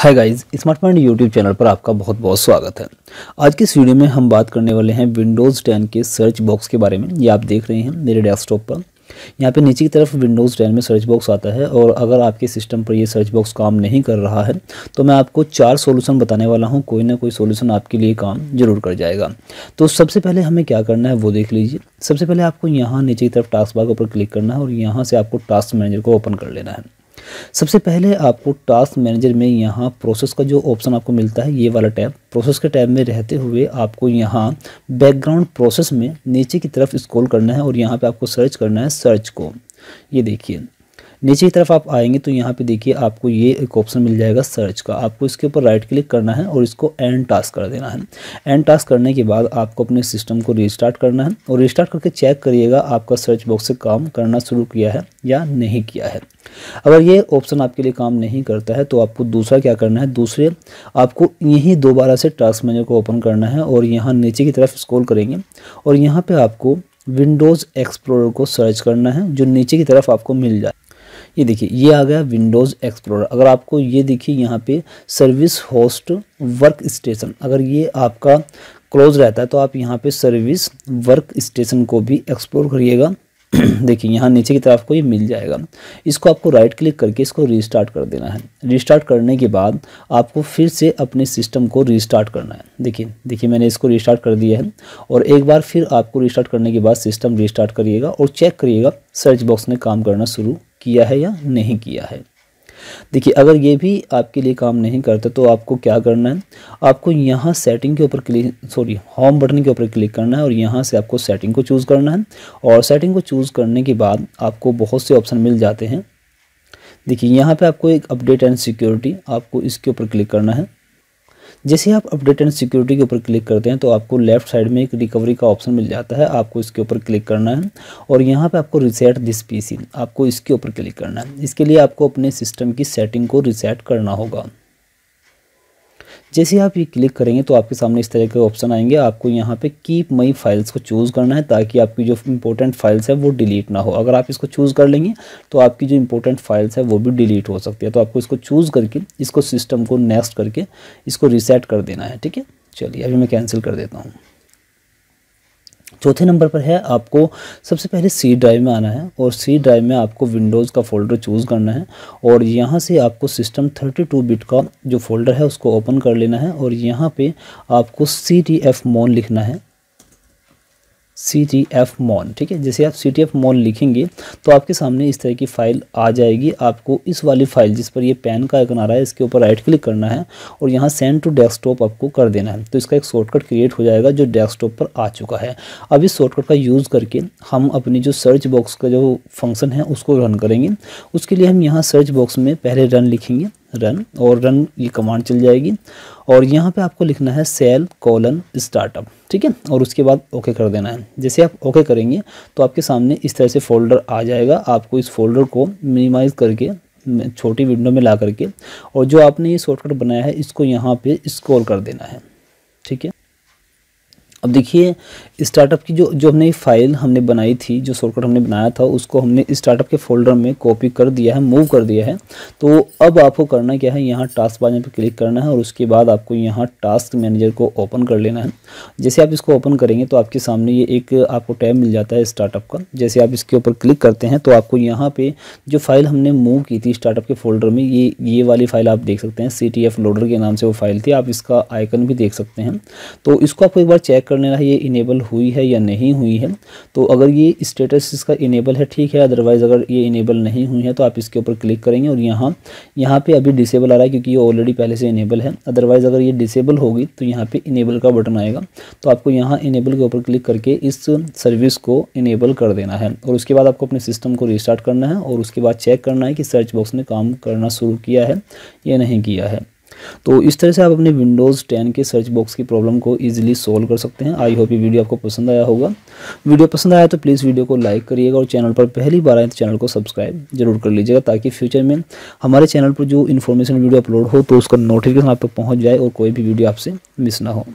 हाय guys smart mind YouTube channel पर आपका बहुत बहुत स्वागत है आज की इस वीडियो में हम बात करने वाले हैं विंडोज़ 10 के सर्च बॉक्स के बारे में ये आप देख रहे हैं मेरे डेस्कटॉप पर यहाँ पे नीचे की तरफ विंडोज़ 10 में सर्च बॉक्स आता है और अगर आपके सिस्टम पर ये सर्च बॉक्स काम नहीं कर रहा है तो मैं आपको चार सोल्यूशन बताने वाला हूँ कोई ना कोई सोल्यूशन आपके लिए काम जरूर कर जाएगा तो सबसे पहले हमें क्या करना है वो देख लीजिए सबसे पहले आपको यहाँ नीचे की तरफ टास्क बार ऊपर क्लिक करना है और यहाँ से आपको टास्क मैनेजर को ओपन कर लेना है सबसे पहले आपको टास्क मैनेजर में यहाँ प्रोसेस का जो ऑप्शन आपको मिलता है ये वाला टैब प्रोसेस के टैब में रहते हुए आपको यहाँ बैकग्राउंड प्रोसेस में नीचे की तरफ स्क्रॉल करना है और यहाँ पे आपको सर्च करना है सर्च को ये देखिए नीचे की तरफ आप आएंगे तो यहाँ पे देखिए आपको ये एक ऑप्शन मिल जाएगा सर्च का आपको इसके ऊपर राइट क्लिक करना है और इसको एंड टास्क कर देना है एंड टास्क करने के बाद आपको अपने सिस्टम को रिस्टार्ट करना है और रिस्टार्ट करके चेक करिएगा आपका सर्च बॉक्स से काम करना शुरू किया है या नहीं किया है अगर ये ऑप्शन आपके लिए काम नहीं करता है तो आपको दूसरा क्या करना है दूसरे आपको यहीं दोबारा से टास्क मैनेजर को ओपन करना है और यहाँ नीचे की तरफ स्क्रॉल करेंगे और यहाँ पे आपको विंडोज़ एक्सप्लोरर को सर्च करना है जो नीचे की तरफ आपको मिल जाए ये देखिए ये आ गया विंडोज़ एक्सप्लोरर अगर आपको ये देखिए यहाँ पे सर्विस होस्ट वर्क स्टेशन अगर ये आपका क्लोज रहता है तो आप यहाँ पे सर्विस वर्क स्टेशन को भी एक्सप्लोर करिएगा देखिए यहाँ नीचे की तरफ को ये मिल जाएगा इसको आपको राइट क्लिक करके इसको रिस्टार्ट कर देना है रिस्टार्ट करने के बाद आपको फिर से अपने सिस्टम को रिस्टार्ट करना है देखिए देखिए मैंने इसको रिस्टार्ट कर दिया है और एक बार फिर आपको रिस्टार्ट करने के बाद सिस्टम रिस्टार्ट करिएगा और चेक करिएगा सर्च बॉक्स में काम करना शुरू किया है या नहीं किया है देखिए अगर ये भी आपके लिए काम नहीं करता तो आपको क्या करना है आपको यहाँ सेटिंग के ऊपर क्लिक सॉरी होम बटन के ऊपर क्लिक करना है और यहाँ से आपको सेटिंग को चूज़ करना है और सेटिंग को चूज़ करने के बाद आपको बहुत से ऑप्शन मिल जाते हैं देखिए यहाँ पे आपको एक अपडेट एंड सिक्योरिटी आपको इसके ऊपर क्लिक करना है जैसे आप अपडेट एंड सिक्योरिटी के ऊपर क्लिक करते हैं तो आपको लेफ्ट साइड में एक रिकवरी का ऑप्शन मिल जाता है आपको इसके ऊपर क्लिक करना है और यहाँ पे आपको रिसेट दिस पी आपको इसके ऊपर क्लिक करना है इसके लिए आपको अपने सिस्टम की सेटिंग को रिसेट करना होगा जैसे आप ये क्लिक करेंगे तो आपके सामने इस तरह के ऑप्शन आएंगे आपको यहाँ पे कीप मई फाइल्स को चूज़ करना है ताकि आपकी जो इंपॉर्टेंट फाइल्स है वो डिलीट ना हो अगर आप इसको चूज़ कर लेंगे तो आपकी जो इंपॉर्टेंट फाइल्स है वो भी डिलीट हो सकती है तो आपको इसको चूज़ करके इसको सिस्टम को नेक्स्ट करके इसको रिसेट कर देना है ठीक है चलिए अभी मैं कैंसिल कर देता हूँ चौथे नंबर पर है आपको सबसे पहले सी ड्राइव में आना है और सी ड्राइव में आपको विंडोज़ का फोल्डर चूज़ करना है और यहाँ से आपको सिस्टम 32 बिट का जो फोल्डर है उसको ओपन कर लेना है और यहाँ पे आपको सी टी एफ मोन लिखना है सी टी एफ मॉन ठीक है जैसे आप सी टी एफ मॉन लिखेंगे तो आपके सामने इस तरह की फ़ाइल आ जाएगी आपको इस वाली फ़ाइल जिस पर ये पेन का आइकन आ रहा है इसके ऊपर राइट क्लिक करना है और यहाँ सेंड टू डेस्कटॉप आपको कर देना है तो इसका एक शॉर्टकट क्रिएट हो जाएगा जो डेस्कटॉप पर आ चुका है अब इस शॉर्टकट का यूज़ करके हम अपनी जो सर्च बॉक्स का जो फंक्शन है उसको रन करेंगे उसके लिए हम यहाँ सर्च बॉक्स में पहले रन लिखेंगे रन और रन ये कमांड चल जाएगी और यहाँ पे आपको लिखना है सेल कॉलन स्टार्टअप ठीक है और उसके बाद ओके कर देना है जैसे आप ओके करेंगे तो आपके सामने इस तरह से फोल्डर आ जाएगा आपको इस फोल्डर को मिनिमाइज़ करके छोटी विंडो में ला करके और जो आपने ये शॉर्टकट बनाया है इसको यहाँ पे स्क्रॉल कर देना है ठीक है अब देखिए स्टार्टअप की जो जो हमने फाइल हमने बनाई थी जो शॉर्टकट हमने बनाया था उसको हमने स्टार्टअप के फोल्डर में कॉपी कर दिया है मूव कर दिया है तो अब आपको करना क्या है यहाँ टास्क बाजन पर क्लिक करना है और उसके बाद आपको यहाँ टास्क मैनेजर को ओपन कर लेना है जैसे आप इसको ओपन करेंगे तो आपके सामने ये एक आपको टैब मिल जाता है स्टार्टअप का जैसे आप इसके ऊपर क्लिक करते हैं तो आपको यहाँ पर जो फाइल हमने मूव की थी स्टार्टअप के फोल्डर में ये ये वाली फाइल आप देख सकते हैं सी टी एफ लोडर के नाम से वो फाइल थी आप इसका आइकन भी देख सकते हैं तो इसको आपको एक बार चेक करने रहा ये इनेबल हुई है या नहीं हुई है तो अगर ये स्टेटस इसका इनेबल है ठीक है अदरवाइज़ अगर ये इनेबल नहीं हुई है तो आप इसके ऊपर क्लिक करेंगे और यहाँ यहाँ पे अभी डिसेबल आ रहा है क्योंकि ये ऑलरेडी पहले से इनेबल है अदरवाइज़ अगर ये डिसेबल होगी तो यहाँ पर इनेबल का बटन आएगा तो आपको यहाँ इनेबल के ऊपर क्लिक करके इस सर्विस को इनेबल कर देना है और उसके बाद आपको अपने सिस्टम को रिस्टार्ट करना है और उसके बाद चेक करना है कि सर्च बॉक्स ने काम करना शुरू किया है या नहीं किया है तो इस तरह से आप अपने विंडोज़ टेन के सर्च बॉक्स की प्रॉब्लम को ईजिली सॉल्व कर सकते हैं आई होप ये वीडियो आपको पसंद आया होगा वीडियो पसंद आया तो प्लीज़ वीडियो को लाइक करिएगा और चैनल पर पहली बार आए तो चैनल को सब्सक्राइब जरूर कर लीजिएगा ताकि फ्यूचर में हमारे चैनल पर जो इन्फॉर्मेशन वीडियो अपलोड हो तो उसका नोटिफिकेशन आप तक पहुँच जाए और कोई भी वीडियो आपसे मिस ना हो